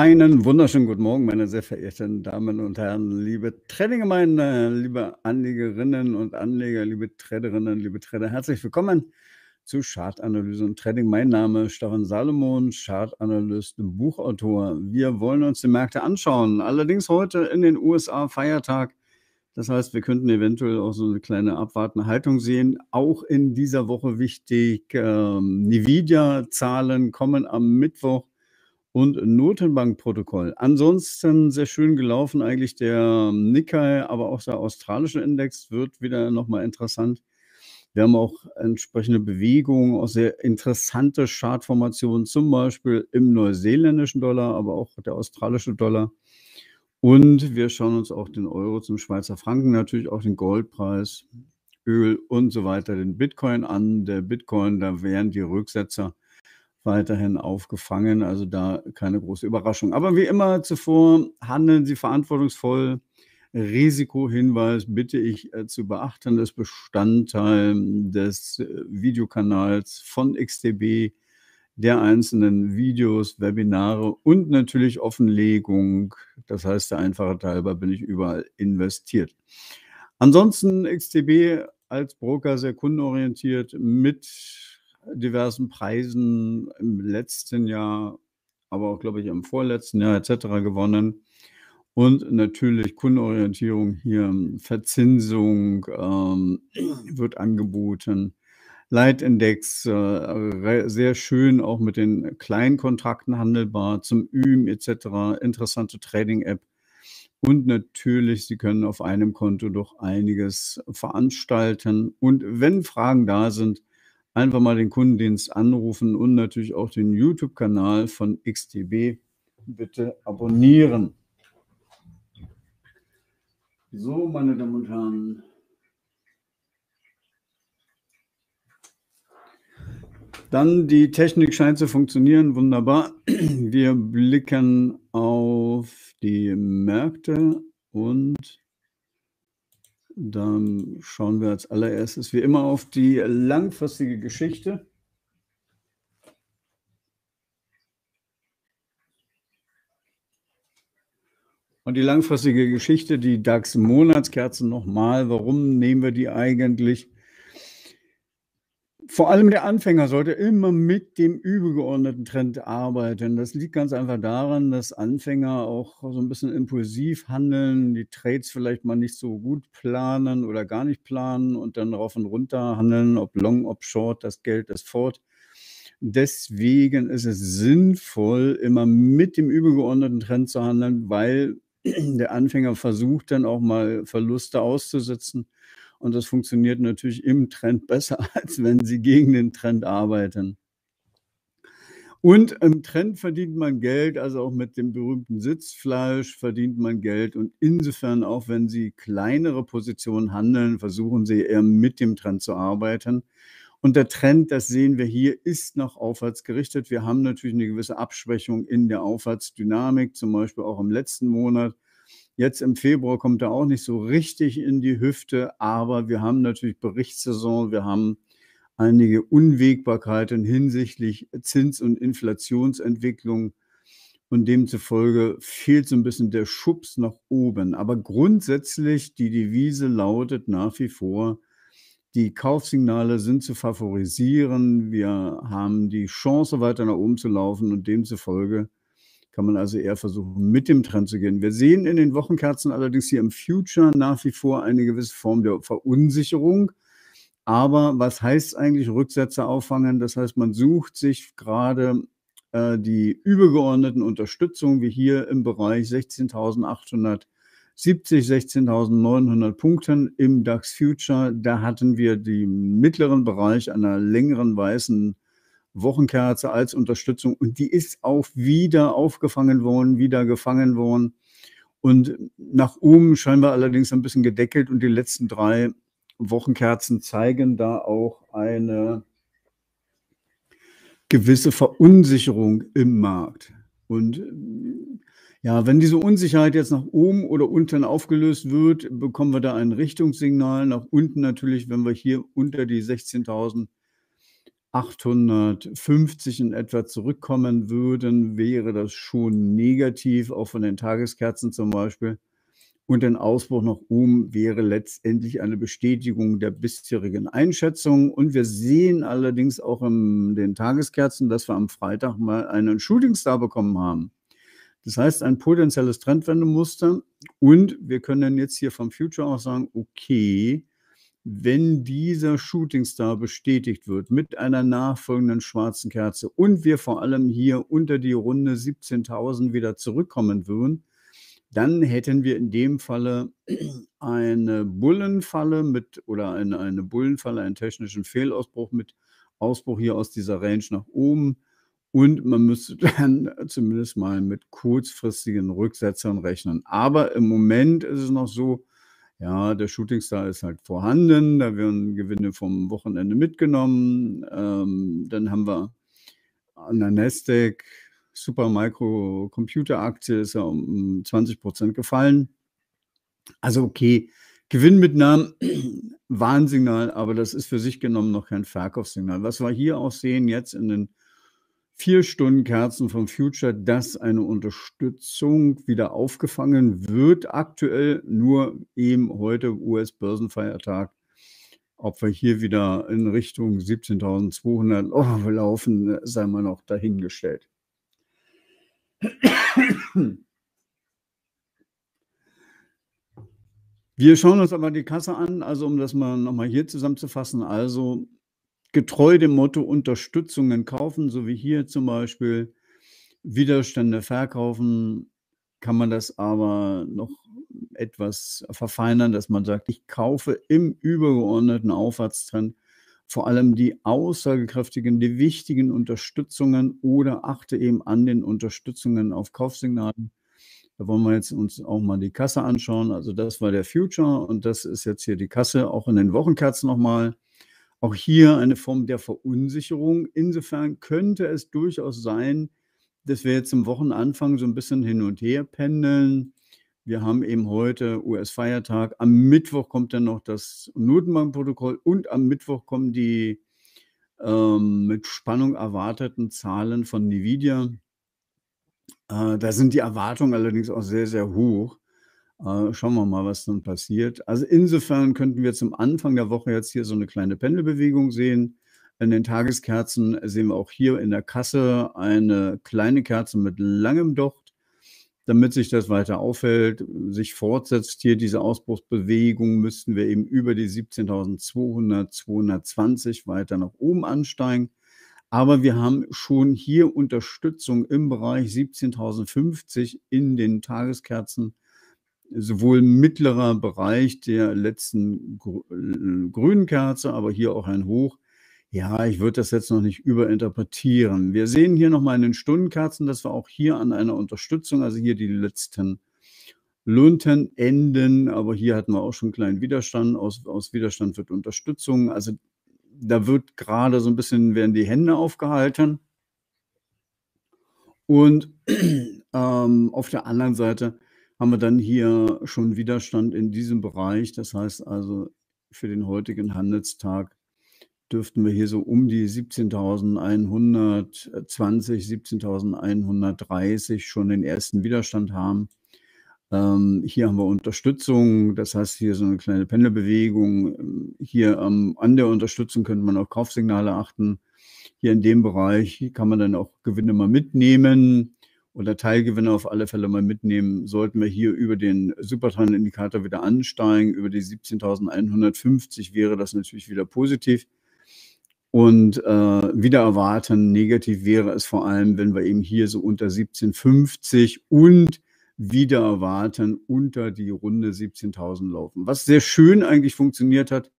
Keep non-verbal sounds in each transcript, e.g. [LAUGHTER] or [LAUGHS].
Einen wunderschönen guten Morgen, meine sehr verehrten Damen und Herren, liebe Trading-Gemeinde, liebe Anlegerinnen und Anleger, liebe Traderinnen, liebe Trader. Herzlich willkommen zu Chartanalyse und Trading. Mein Name ist Stefan Salomon, Chartanalyst und Buchautor. Wir wollen uns die Märkte anschauen. Allerdings heute in den USA Feiertag. Das heißt, wir könnten eventuell auch so eine kleine abwartende Haltung sehen. Auch in dieser Woche wichtig, ähm, Nvidia-Zahlen kommen am Mittwoch und Notenbankprotokoll. Ansonsten sehr schön gelaufen eigentlich der Nikkei, aber auch der australische Index wird wieder nochmal interessant. Wir haben auch entsprechende Bewegungen, auch sehr interessante Chartformationen, zum Beispiel im neuseeländischen Dollar, aber auch der australische Dollar. Und wir schauen uns auch den Euro zum Schweizer Franken, natürlich auch den Goldpreis, Öl und so weiter, den Bitcoin an. Der Bitcoin, da wären die Rücksetzer weiterhin aufgefangen. Also da keine große Überraschung. Aber wie immer zuvor, handeln Sie verantwortungsvoll. Risikohinweis bitte ich äh, zu beachten, das Bestandteil des äh, Videokanals von XTB, der einzelnen Videos, Webinare und natürlich Offenlegung. Das heißt, der einfache Teil, da bin ich überall investiert. Ansonsten XTB als Broker sehr kundenorientiert mit diversen Preisen im letzten Jahr, aber auch, glaube ich, im vorletzten Jahr etc. gewonnen. Und natürlich Kundenorientierung hier, Verzinsung ähm, wird angeboten. Leitindex, äh, sehr schön auch mit den kleinen Kontrakten handelbar, zum Üben etc., interessante Trading-App. Und natürlich, Sie können auf einem Konto doch einiges veranstalten. Und wenn Fragen da sind, Einfach mal den Kundendienst anrufen und natürlich auch den YouTube-Kanal von XTB bitte abonnieren. So, meine Damen und Herren. Dann die Technik scheint zu funktionieren. Wunderbar. Wir blicken auf die Märkte und dann schauen wir als allererstes wie immer auf die langfristige Geschichte. Und die langfristige Geschichte, die DAX-Monatskerzen nochmal. Warum nehmen wir die eigentlich? vor allem der Anfänger sollte immer mit dem übergeordneten Trend arbeiten. Das liegt ganz einfach daran, dass Anfänger auch so ein bisschen impulsiv handeln, die Trades vielleicht mal nicht so gut planen oder gar nicht planen und dann rauf und runter handeln, ob long, ob short, das Geld ist fort. Deswegen ist es sinnvoll, immer mit dem übergeordneten Trend zu handeln, weil [CLEARS THROAT] der Anfänger versucht dann auch mal Verluste auszusitzen und das funktioniert natürlich im Trend besser, [LAUGHS] als wenn sie gegen den Trend arbeiten. Und im Trend verdient man Geld, also auch mit dem berühmten Sitzfleisch verdient man Geld. Und insofern, auch wenn Sie kleinere Positionen handeln, versuchen Sie eher mit dem Trend zu arbeiten. Und der Trend, das sehen wir hier, ist noch aufwärts gerichtet. Wir haben natürlich eine gewisse Abschwächung in der Aufwärtsdynamik, zum Beispiel auch im letzten Monat. Jetzt im Februar kommt er auch nicht so richtig in die Hüfte, aber wir haben natürlich Berichtssaison, wir haben einige Unwägbarkeiten hinsichtlich Zins- und Inflationsentwicklung und demzufolge fehlt so ein bisschen der Schubs nach oben. Aber grundsätzlich, die Devise lautet nach wie vor, die Kaufsignale sind zu favorisieren. Wir haben die Chance, weiter nach oben zu laufen und demzufolge kann man also eher versuchen, mit dem Trend zu gehen. Wir sehen in den Wochenkerzen allerdings hier im Future nach wie vor eine gewisse Form der Verunsicherung. Aber was heißt eigentlich Rücksätze auffangen? Das heißt, man sucht sich gerade äh, die übergeordneten Unterstützung, wie hier im Bereich 16.870, 16.900 Punkten im DAX Future. Da hatten wir den mittleren Bereich einer längeren weißen Wochenkerze als Unterstützung und die ist auch wieder aufgefangen worden, wieder gefangen worden. Und nach oben scheinbar allerdings ein bisschen gedeckelt und die letzten drei Wochenkerzen zeigen da auch eine gewisse Verunsicherung im Markt. Und ja, wenn diese Unsicherheit jetzt nach oben oder unten aufgelöst wird, bekommen wir da ein Richtungssignal. Nach unten natürlich, wenn wir hier unter die 16.000 850 in etwa zurückkommen würden, wäre das schon negativ, auch von den Tageskerzen zum Beispiel. Und ein Ausbruch nach oben wäre letztendlich eine Bestätigung der bisherigen Einschätzung. Und wir sehen allerdings auch in den Tageskerzen, dass wir am Freitag mal einen Shootingstar bekommen haben. Das heißt, ein potenzielles Trendwendemuster. Und wir können jetzt hier vom Future auch sagen, okay, wenn dieser Shootingstar bestätigt wird mit einer nachfolgenden schwarzen Kerze und wir vor allem hier unter die Runde 17.000 wieder zurückkommen würden, dann hätten wir in dem Falle [CLEARS THROAT] eine Bullenfalle mit oder eine, eine Bullenfalle, einen technischen Fehlausbruch mit Ausbruch hier aus dieser Range nach oben. Und man müsste [LAUGHS] dann zumindest mal mit kurzfristigen Rücksetzern rechnen. Aber im Moment ist es noch so, ja, der Shootingstar ist halt vorhanden, da werden Gewinne vom Wochenende mitgenommen. Ähm, dann haben wir an der Nasdaq Micro Computer Aktie ist ja um 20 Prozent gefallen. Also okay, Gewinnmitnahmen, [CLEARS THROAT] Warnsignal, aber das ist für sich genommen noch kein Verkaufssignal. Was wir hier auch sehen jetzt in den vier Stunden Kerzen vom Future, dass eine Unterstützung wieder aufgefangen wird. Aktuell nur eben heute US-Börsenfeiertag. Ob wir hier wieder in Richtung 17.200 oh, laufen, sei mal noch dahingestellt. Wir schauen uns aber die Kasse an, also um das mal nochmal hier zusammenzufassen. Also getreu dem Motto Unterstützungen kaufen, so wie hier zum Beispiel Widerstände verkaufen, kann man das aber noch etwas verfeinern, dass man sagt, ich kaufe im übergeordneten Aufwärtstrend vor allem die aussagekräftigen, die wichtigen Unterstützungen oder achte eben an den Unterstützungen auf Kaufsignalen. Da wollen wir jetzt uns auch mal die Kasse anschauen. Also das war der Future und das ist jetzt hier die Kasse, auch in den Wochenkerzen nochmal. Auch hier eine Form der Verunsicherung. Insofern könnte es durchaus sein, dass wir jetzt zum Wochenanfang so ein bisschen hin und her pendeln. Wir haben eben heute US-Feiertag. Am Mittwoch kommt dann noch das Notenbankprotokoll und am Mittwoch kommen die ähm, mit Spannung erwarteten Zahlen von Nvidia. Äh, da sind die Erwartungen allerdings auch sehr, sehr hoch. Äh, schauen wir mal, was dann passiert. Also insofern könnten wir zum Anfang der Woche jetzt hier so eine kleine Pendelbewegung sehen. In den Tageskerzen sehen wir auch hier in der Kasse eine kleine Kerze mit langem Docht, damit sich das weiter aufhält, sich fortsetzt. Hier diese Ausbruchsbewegung müssten wir eben über die 17.200, 220 weiter nach oben ansteigen. Aber wir haben schon hier Unterstützung im Bereich 17.050 in den Tageskerzen sowohl mittlerer Bereich der letzten äh, grünen Kerze, aber hier auch ein Hoch. Ja, ich würde das jetzt noch nicht überinterpretieren. Wir sehen hier nochmal in den Stundenkerzen, dass wir auch hier an einer Unterstützung, also hier die letzten Lunten enden, aber hier hatten wir auch schon einen kleinen Widerstand. Aus, aus Widerstand wird Unterstützung. Also da wird gerade so ein bisschen, werden die Hände aufgehalten. Und [CLEARS THROAT] ähm, auf der anderen Seite haben wir dann hier schon Widerstand in diesem Bereich. Das heißt also, für den heutigen Handelstag dürften wir hier so um die 17.120, 17.130 schon den ersten Widerstand haben. Ähm, hier haben wir Unterstützung, das heißt hier so eine kleine Pendelbewegung. Hier ähm, an der Unterstützung könnte man auf Kaufsignale achten. Hier in dem Bereich kann man dann auch Gewinne mal mitnehmen oder Teilgewinner auf alle Fälle mal mitnehmen, sollten wir hier über den supertrend indikator wieder ansteigen. Über die 17.150 wäre das natürlich wieder positiv. Und äh, wieder erwarten, negativ wäre es vor allem, wenn wir eben hier so unter 17,50 und wieder erwarten, unter die Runde 17.000 laufen. Was sehr schön eigentlich funktioniert hat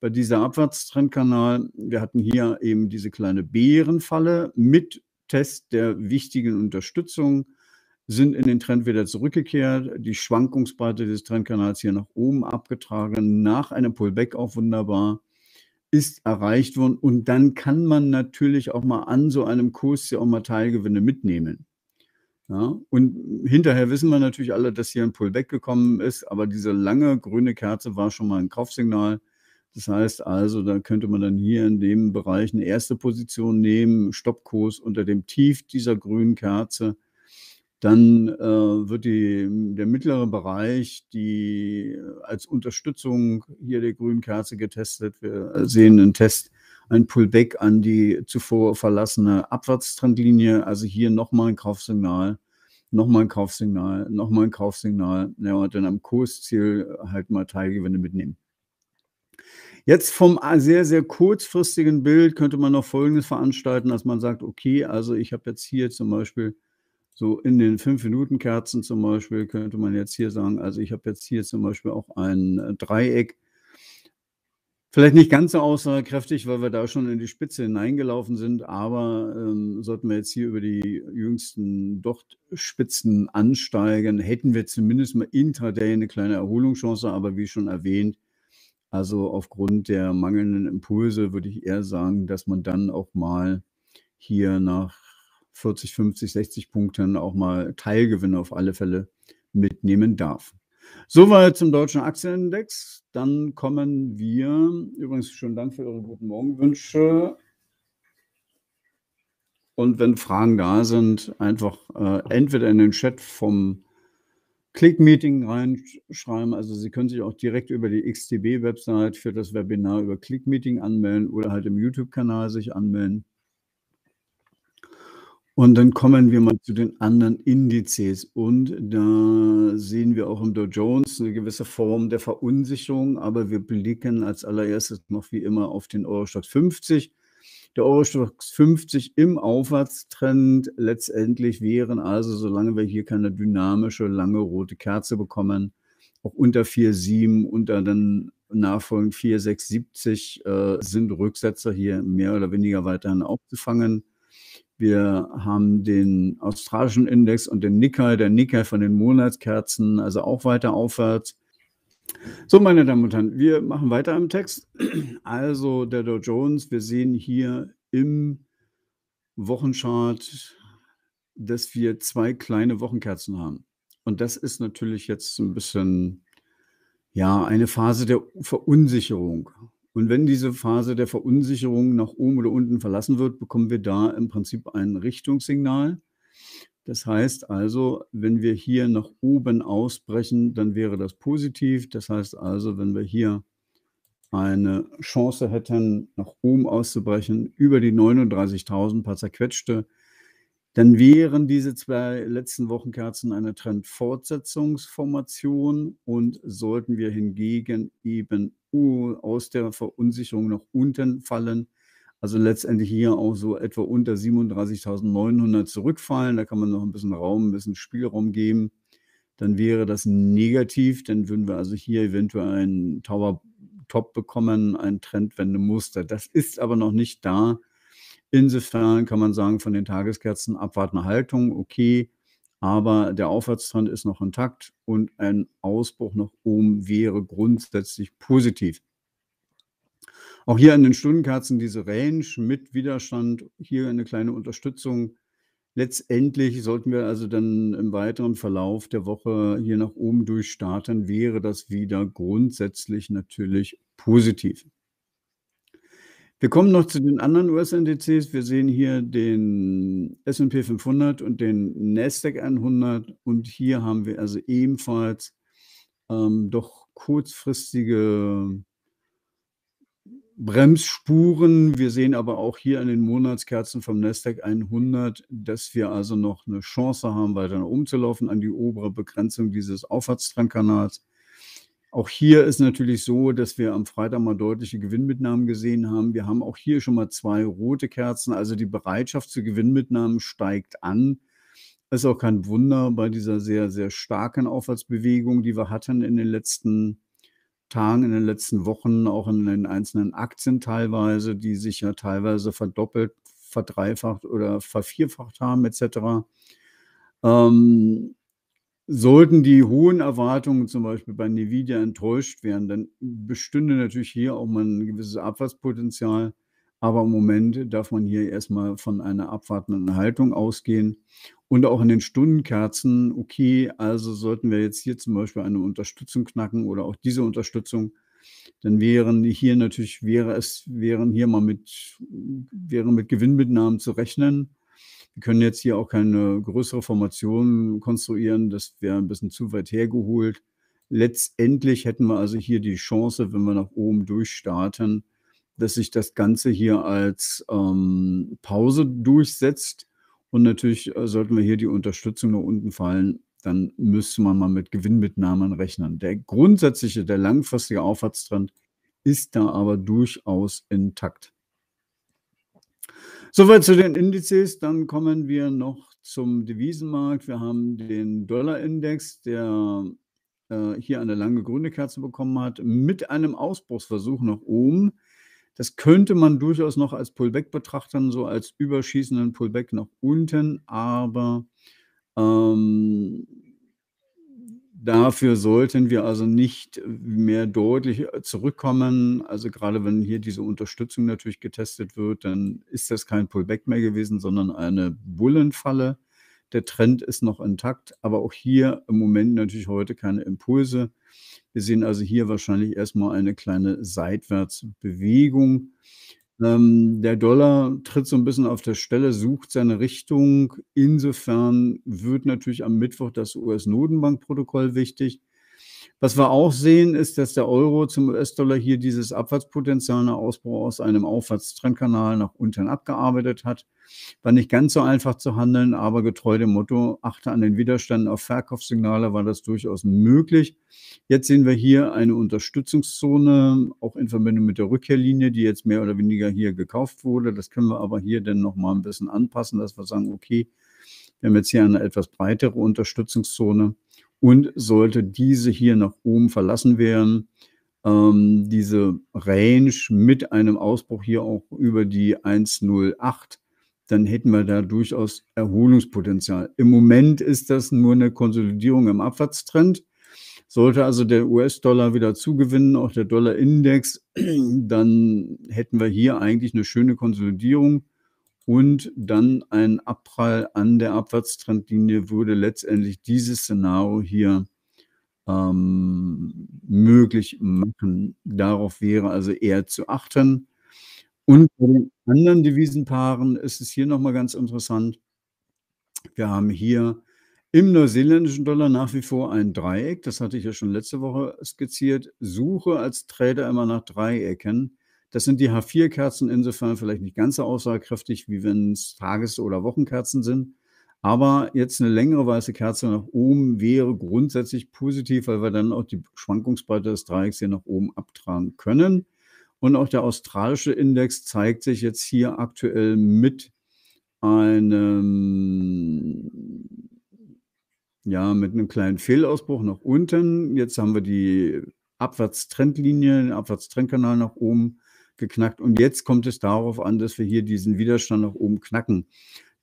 bei dieser Abwärtstrendkanal. Wir hatten hier eben diese kleine Bärenfalle mit Test der wichtigen Unterstützung sind in den Trend wieder zurückgekehrt. Die Schwankungsbreite des Trendkanals hier nach oben abgetragen, nach einem Pullback auch wunderbar, ist erreicht worden. Und dann kann man natürlich auch mal an so einem Kurs ja auch mal Teilgewinne mitnehmen. Ja, und hinterher wissen wir natürlich alle, dass hier ein Pullback gekommen ist, aber diese lange grüne Kerze war schon mal ein Kaufsignal. Das heißt also, da könnte man dann hier in dem Bereich eine erste Position nehmen, Stoppkurs unter dem Tief dieser grünen Kerze. Dann äh, wird die, der mittlere Bereich, die als Unterstützung hier der grünen Kerze getestet, wir sehen einen Test, ein Pullback an die zuvor verlassene Abwärtstrendlinie. Also hier nochmal ein Kaufsignal, nochmal ein Kaufsignal, nochmal ein Kaufsignal. Ja, und dann am Kursziel halt mal Teilgewinne mitnehmen. Jetzt vom äh, sehr, sehr kurzfristigen Bild könnte man noch Folgendes veranstalten, dass man sagt, okay, also ich habe jetzt hier zum Beispiel so in den 5-Minuten-Kerzen zum Beispiel könnte man jetzt hier sagen, also ich habe jetzt hier zum Beispiel auch ein äh, Dreieck. Vielleicht nicht ganz so aussagekräftig, weil wir da schon in die Spitze hineingelaufen sind, aber ähm, sollten wir jetzt hier über die jüngsten Dochtspitzen ansteigen, hätten wir zumindest mal intraday eine kleine Erholungschance, aber wie schon erwähnt, also aufgrund der mangelnden Impulse würde ich eher sagen, dass man dann auch mal hier nach 40, 50, 60 Punkten auch mal Teilgewinne auf alle Fälle mitnehmen darf. Soweit zum deutschen Aktienindex. Dann kommen wir, übrigens schönen Dank für eure guten Morgenwünsche. Und wenn Fragen da sind, einfach äh, entweder in den Chat vom Click-Meeting reinschreiben. Also Sie können sich auch direkt über die XTB-Website für das Webinar über Click-Meeting anmelden oder halt im YouTube-Kanal sich anmelden. Und dann kommen wir mal zu den anderen Indizes. Und da sehen wir auch im Dow Jones eine gewisse Form der Verunsicherung. Aber wir blicken als allererstes noch wie immer auf den Eurostock 50 der Eurostox 50 im Aufwärtstrend letztendlich wären also, solange wir hier keine dynamische, lange rote Kerze bekommen, auch unter 4,7, unter dann nachfolgend 4,670 äh, sind Rücksetzer hier mehr oder weniger weiterhin aufzufangen. Wir haben den australischen Index und den Nikkei, der Nikkei von den Monatskerzen, also auch weiter aufwärts. So, meine Damen und Herren, wir machen weiter im Text. Also der Dow Jones, wir sehen hier im Wochenchart, dass wir zwei kleine Wochenkerzen haben. Und das ist natürlich jetzt ein bisschen, ja, eine Phase der Verunsicherung. Und wenn diese Phase der Verunsicherung nach oben oder unten verlassen wird, bekommen wir da im Prinzip ein Richtungssignal. Das heißt also, wenn wir hier nach oben ausbrechen, dann wäre das positiv. Das heißt also, wenn wir hier eine Chance hätten, nach oben auszubrechen, über die 39.000 paar zerquetschte, dann wären diese zwei letzten Wochenkerzen eine Trendfortsetzungsformation und sollten wir hingegen eben aus der Verunsicherung nach unten fallen, also letztendlich hier auch so etwa unter 37.900 zurückfallen. Da kann man noch ein bisschen Raum, ein bisschen Spielraum geben. Dann wäre das negativ, dann würden wir also hier eventuell einen Tower Top bekommen, ein Trendwendemuster. Das ist aber noch nicht da. Insofern kann man sagen, von den Tageskerzen abwartende Haltung, okay, aber der Aufwärtstrend ist noch intakt und ein Ausbruch nach oben wäre grundsätzlich positiv. Auch hier an den Stundenkerzen diese Range mit Widerstand, hier eine kleine Unterstützung. Letztendlich sollten wir also dann im weiteren Verlauf der Woche hier nach oben durchstarten, wäre das wieder grundsätzlich natürlich positiv. Wir kommen noch zu den anderen us ndcs Wir sehen hier den SP 500 und den NASDAQ 100. Und hier haben wir also ebenfalls ähm, doch kurzfristige Bremsspuren. Wir sehen aber auch hier an den Monatskerzen vom Nasdaq 100, dass wir also noch eine Chance haben, weiter nach oben zu laufen an die obere Begrenzung dieses Aufwärtstrendkanals. Auch hier ist natürlich so, dass wir am Freitag mal deutliche Gewinnmitnahmen gesehen haben. Wir haben auch hier schon mal zwei rote Kerzen, also die Bereitschaft zu Gewinnmitnahmen steigt an. Ist auch kein Wunder bei dieser sehr, sehr starken Aufwärtsbewegung, die wir hatten in den letzten Tagen, in den letzten Wochen, auch in den einzelnen Aktien teilweise, die sich ja teilweise verdoppelt, verdreifacht oder vervierfacht haben etc. Ähm, sollten die hohen Erwartungen zum Beispiel bei Nvidia enttäuscht werden, dann bestünde natürlich hier auch mal ein gewisses Abwärtspotenzial. Aber im Moment darf man hier erstmal von einer abwartenden Haltung ausgehen. Und auch in den Stundenkerzen, okay, also sollten wir jetzt hier zum Beispiel eine Unterstützung knacken oder auch diese Unterstützung, dann wären hier natürlich, wäre es, wären hier mal mit, wären mit Gewinnmitnahmen zu rechnen. Wir können jetzt hier auch keine größere Formation konstruieren, das wäre ein bisschen zu weit hergeholt. Letztendlich hätten wir also hier die Chance, wenn wir nach oben durchstarten, dass sich das Ganze hier als ähm, Pause durchsetzt. Und natürlich äh, sollten wir hier die Unterstützung nach unten fallen, dann müsste man mal mit Gewinnmitnahmen rechnen. Der grundsätzliche, der langfristige Aufwärtstrend ist da aber durchaus intakt. Soweit zu den Indizes. Dann kommen wir noch zum Devisenmarkt. Wir haben den Dollarindex, der äh, hier eine lange grüne Kerze bekommen hat, mit einem Ausbruchsversuch nach oben. Das könnte man durchaus noch als Pullback betrachten, so als überschießenden Pullback nach unten, aber ähm, dafür sollten wir also nicht mehr deutlich äh, zurückkommen. Also gerade wenn hier diese Unterstützung natürlich getestet wird, dann ist das kein Pullback mehr gewesen, sondern eine Bullenfalle. Der Trend ist noch intakt, aber auch hier im Moment natürlich heute keine Impulse. Wir sehen also hier wahrscheinlich erstmal eine kleine Seitwärtsbewegung. Ähm, der Dollar tritt so ein bisschen auf der Stelle, sucht seine Richtung. Insofern wird natürlich am Mittwoch das US-Notenbankprotokoll wichtig. Was wir auch sehen, ist, dass der Euro zum US-Dollar hier dieses Abwärtspotenzial nach Ausbruch aus einem Aufwärtstrendkanal nach unten abgearbeitet hat. War nicht ganz so einfach zu handeln, aber getreu dem Motto, achte an den Widerstand auf Verkaufssignale, war das durchaus möglich. Jetzt sehen wir hier eine Unterstützungszone, auch in Verbindung mit der Rückkehrlinie, die jetzt mehr oder weniger hier gekauft wurde. Das können wir aber hier dann nochmal ein bisschen anpassen, dass wir sagen, okay, wir haben jetzt hier eine etwas breitere Unterstützungszone. Und sollte diese hier nach oben verlassen werden, ähm, diese Range mit einem Ausbruch hier auch über die 108, dann hätten wir da durchaus Erholungspotenzial. Im Moment ist das nur eine Konsolidierung im Abwärtstrend. Sollte also der US-Dollar wieder zugewinnen, auch der Dollar-Index, [CLEARS THROAT] dann hätten wir hier eigentlich eine schöne Konsolidierung und dann ein Abprall an der Abwärtstrendlinie würde letztendlich dieses Szenario hier ähm, möglich machen. Darauf wäre also eher zu achten. Und bei den anderen Devisenpaaren ist es hier nochmal ganz interessant. Wir haben hier im neuseeländischen Dollar nach wie vor ein Dreieck. Das hatte ich ja schon letzte Woche skizziert. Suche als Trader immer nach Dreiecken. Das sind die H4-Kerzen insofern vielleicht nicht ganz so aussagekräftig, wie wenn es Tages- oder Wochenkerzen sind. Aber jetzt eine längere weiße Kerze nach oben wäre grundsätzlich positiv, weil wir dann auch die Schwankungsbreite des Dreiecks hier nach oben abtragen können. Und auch der australische Index zeigt sich jetzt hier aktuell mit einem, ja, mit einem kleinen Fehlausbruch nach unten. Jetzt haben wir die Abwärtstrendlinie, den Abwärtstrendkanal nach oben geknackt. Und jetzt kommt es darauf an, dass wir hier diesen Widerstand nach oben knacken.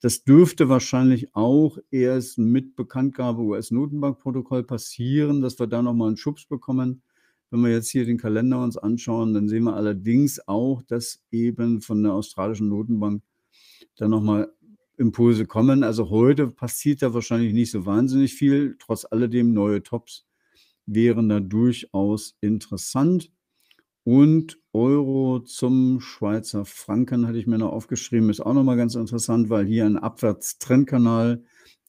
Das dürfte wahrscheinlich auch erst mit Bekanntgabe US-Notenbankprotokoll passieren, dass wir da nochmal einen Schubs bekommen. Wenn wir jetzt hier den Kalender uns anschauen, dann sehen wir allerdings auch, dass eben von der australischen Notenbank da nochmal Impulse kommen. Also heute passiert da wahrscheinlich nicht so wahnsinnig viel. Trotz alledem neue Tops wären da durchaus interessant. Und Euro zum Schweizer Franken hatte ich mir noch aufgeschrieben. Ist auch nochmal ganz interessant, weil hier ein Abwärtstrendkanal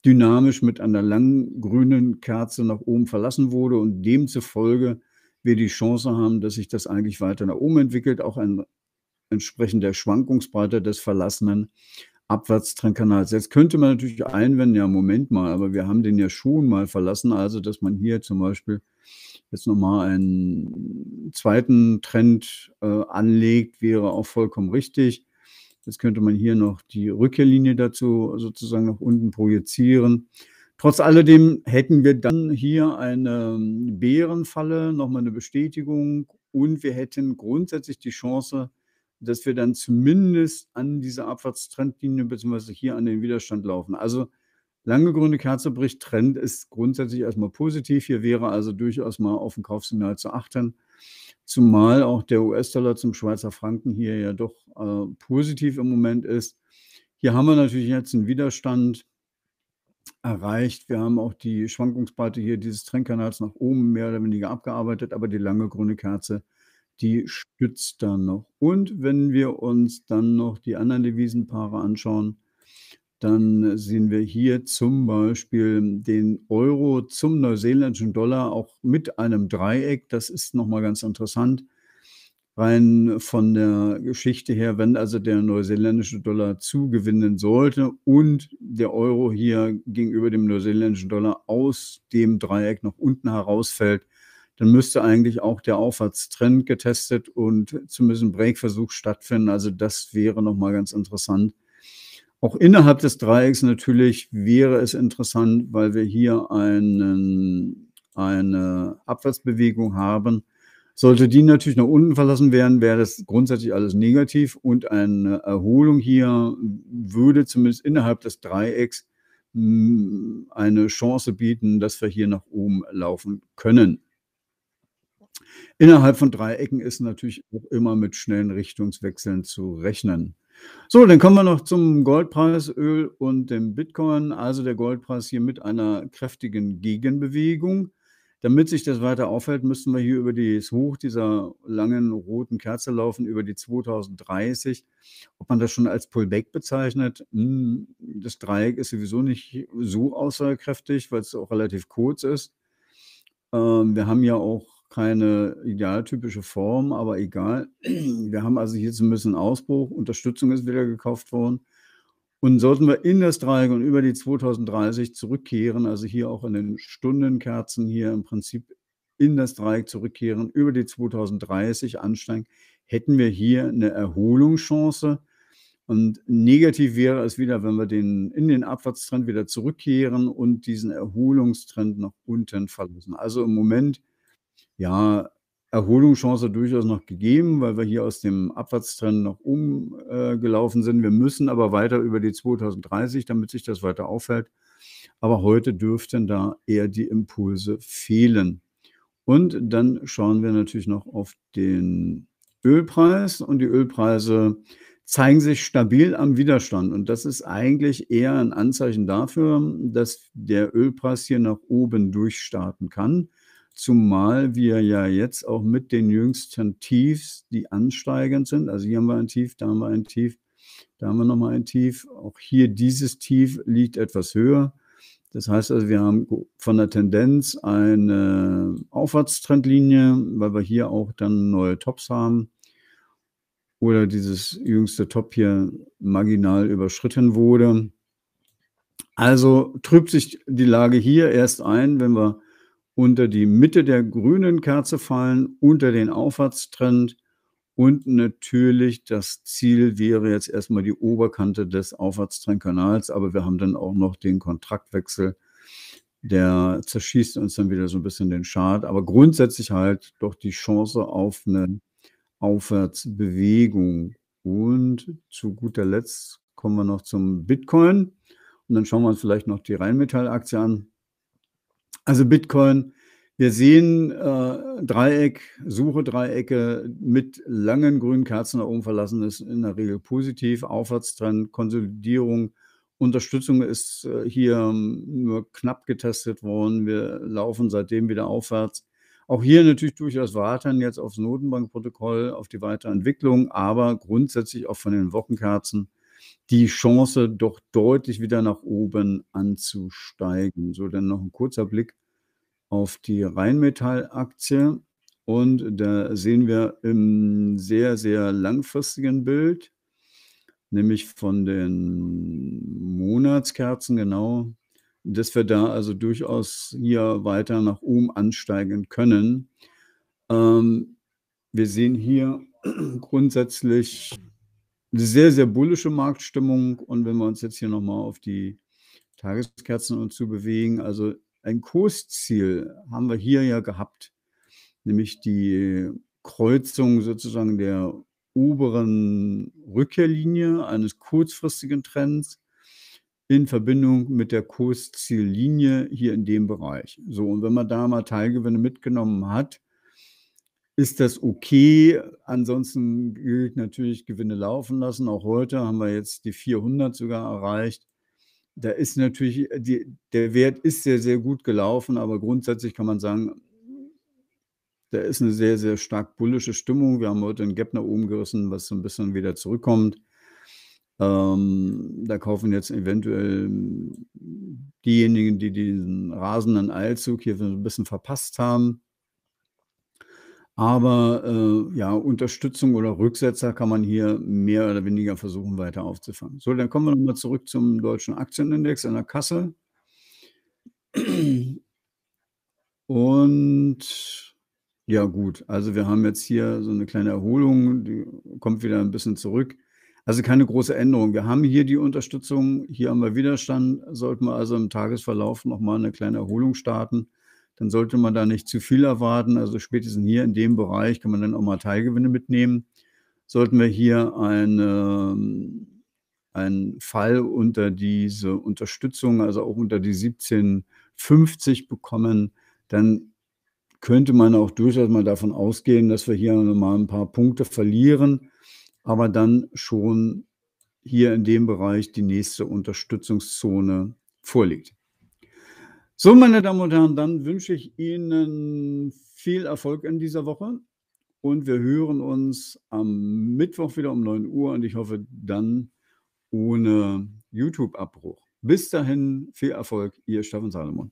dynamisch mit einer langen grünen Kerze nach oben verlassen wurde und demzufolge wir die Chance haben, dass sich das eigentlich weiter nach oben entwickelt, auch ein, entsprechend der Schwankungsbreite des verlassenen Abwärtstrendkanals. Jetzt könnte man natürlich einwenden, ja, Moment mal, aber wir haben den ja schon mal verlassen, also dass man hier zum Beispiel jetzt nochmal einen zweiten Trend äh, anlegt, wäre auch vollkommen richtig. Jetzt könnte man hier noch die Rückkehrlinie dazu sozusagen nach unten projizieren. Trotz alledem hätten wir dann hier eine ähm, Bärenfalle, nochmal eine Bestätigung und wir hätten grundsätzlich die Chance, dass wir dann zumindest an dieser Abwärtstrendlinie bzw. hier an den Widerstand laufen. Also Lange grüne Kerze bricht Trend ist grundsätzlich erstmal positiv. Hier wäre also durchaus mal auf ein Kaufsignal zu achten. Zumal auch der US-Dollar zum Schweizer Franken hier ja doch äh, positiv im Moment ist. Hier haben wir natürlich jetzt einen Widerstand erreicht. Wir haben auch die Schwankungsbreite hier dieses Trendkanals nach oben mehr oder weniger abgearbeitet, aber die lange grüne Kerze, die stützt dann noch. Und wenn wir uns dann noch die anderen Devisenpaare anschauen, dann sehen wir hier zum Beispiel den Euro zum neuseeländischen Dollar auch mit einem Dreieck. Das ist nochmal ganz interessant. Rein von der Geschichte her, wenn also der neuseeländische Dollar zugewinnen sollte und der Euro hier gegenüber dem neuseeländischen Dollar aus dem Dreieck nach unten herausfällt, dann müsste eigentlich auch der Aufwärtstrend getestet und zumindest ein Breakversuch stattfinden. Also das wäre nochmal ganz interessant auch innerhalb des Dreiecks natürlich wäre es interessant, weil wir hier einen, eine Abwärtsbewegung haben. Sollte die natürlich nach unten verlassen werden, wäre das grundsätzlich alles negativ und eine Erholung hier würde zumindest innerhalb des Dreiecks mm, eine Chance bieten, dass wir hier nach oben laufen können. Innerhalb von Dreiecken ist natürlich auch immer mit schnellen Richtungswechseln zu rechnen. So, dann kommen wir noch zum Goldpreis, Öl und dem Bitcoin. Also der Goldpreis hier mit einer kräftigen Gegenbewegung. Damit sich das weiter aufhält, müssen wir hier über das Hoch dieser langen roten Kerze laufen, über die 2030. Ob man das schon als Pullback bezeichnet, hm, das Dreieck ist sowieso nicht so aussagekräftig, weil es auch relativ kurz ist. Ähm, wir haben ja auch keine idealtypische Form, aber egal. [CLEARS THROAT] Wir haben also hier so ein bisschen Ausbruch. Unterstützung ist wieder gekauft worden. Und sollten wir in das Dreieck und über die 2030 zurückkehren, also hier auch in den Stundenkerzen hier im Prinzip in das Dreieck zurückkehren, über die 2030 ansteigen, hätten wir hier eine Erholungschance. Und negativ wäre es wieder, wenn wir den, in den Abwärtstrend wieder zurückkehren und diesen Erholungstrend nach unten verlassen. Also im Moment ja, Erholungschance durchaus noch gegeben, weil wir hier aus dem Abwärtstrend noch umgelaufen äh, sind. Wir müssen aber weiter über die 2030, damit sich das weiter aufhält. Aber heute dürften da eher die Impulse fehlen. Und dann schauen wir natürlich noch auf den Ölpreis. Und die Ölpreise zeigen sich stabil am Widerstand. Und das ist eigentlich eher ein Anzeichen dafür, dass der Ölpreis hier nach oben durchstarten kann. Zumal wir ja jetzt auch mit den jüngsten Tiefs, die ansteigend sind, also hier haben wir ein Tief, da haben wir ein Tief, da haben wir nochmal ein Tief, auch hier dieses Tief liegt etwas höher. Das heißt also, wir haben von der Tendenz eine Aufwärtstrendlinie, weil wir hier auch dann neue Tops haben. Oder dieses jüngste Top hier marginal überschritten wurde. Also trübt sich die Lage hier erst ein, wenn wir unter die Mitte der grünen Kerze fallen, unter den Aufwärtstrend und natürlich das Ziel wäre jetzt erstmal die Oberkante des Aufwärtstrendkanals, aber wir haben dann auch noch den Kontraktwechsel, der zerschießt uns dann wieder so ein bisschen den Chart, aber grundsätzlich halt doch die Chance auf eine Aufwärtsbewegung. Und zu guter Letzt kommen wir noch zum Bitcoin und dann schauen wir uns vielleicht noch die Rheinmetallaktie an. Also Bitcoin, wir sehen äh, Dreieck, Suche Dreiecke mit langen grünen Kerzen nach oben verlassen ist in der Regel positiv. Aufwärtstrend, Konsolidierung, Unterstützung ist äh, hier ähm, nur knapp getestet worden. Wir laufen seitdem wieder aufwärts. Auch hier natürlich durchaus warten jetzt aufs Notenbankprotokoll, auf die weitere Entwicklung, aber grundsätzlich auch von den Wochenkerzen die Chance, doch deutlich wieder nach oben anzusteigen. So, dann noch ein kurzer Blick auf die Rheinmetall-Aktie. Und da sehen wir im sehr, sehr langfristigen Bild, nämlich von den Monatskerzen genau, dass wir da also durchaus hier weiter nach oben ansteigen können. Ähm, wir sehen hier grundsätzlich eine sehr, sehr bullische Marktstimmung. Und wenn wir uns jetzt hier nochmal auf die Tageskerzen und zu bewegen, also ein Kursziel haben wir hier ja gehabt, nämlich die Kreuzung sozusagen der oberen Rückkehrlinie eines kurzfristigen Trends in Verbindung mit der Kursziellinie hier in dem Bereich. So, und wenn man da mal Teilgewinne mitgenommen hat, ist das okay? Ansonsten gilt natürlich Gewinne laufen lassen. Auch heute haben wir jetzt die 400 sogar erreicht. Da ist natürlich, äh, die, der Wert ist sehr, sehr gut gelaufen, aber grundsätzlich kann man sagen, da ist eine sehr, sehr stark bullische Stimmung. Wir haben heute einen Gap nach oben gerissen, was so ein bisschen wieder zurückkommt. Ähm, da kaufen jetzt eventuell diejenigen, die diesen rasenden Eilzug hier so ein bisschen verpasst haben. Aber äh, ja, Unterstützung oder Rücksetzer kann man hier mehr oder weniger versuchen, weiter aufzufangen. So, dann kommen wir nochmal zurück zum deutschen Aktienindex an der Kasse. Und ja, gut, also wir haben jetzt hier so eine kleine Erholung, die kommt wieder ein bisschen zurück. Also keine große Änderung. Wir haben hier die Unterstützung, hier haben wir Widerstand. Sollten wir also im Tagesverlauf nochmal eine kleine Erholung starten dann sollte man da nicht zu viel erwarten. Also spätestens hier in dem Bereich kann man dann auch mal Teilgewinne mitnehmen. Sollten wir hier eine, ähm, einen Fall unter diese Unterstützung, also auch unter die 1750 bekommen, dann könnte man auch durchaus mal davon ausgehen, dass wir hier nochmal ein paar Punkte verlieren, aber dann schon hier in dem Bereich die nächste Unterstützungszone vorliegt. So, meine Damen und Herren, dann wünsche ich Ihnen viel Erfolg in dieser Woche und wir hören uns am Mittwoch wieder um 9 Uhr und ich hoffe dann ohne YouTube-Abbruch. Bis dahin viel Erfolg, Ihr Stefan Salomon.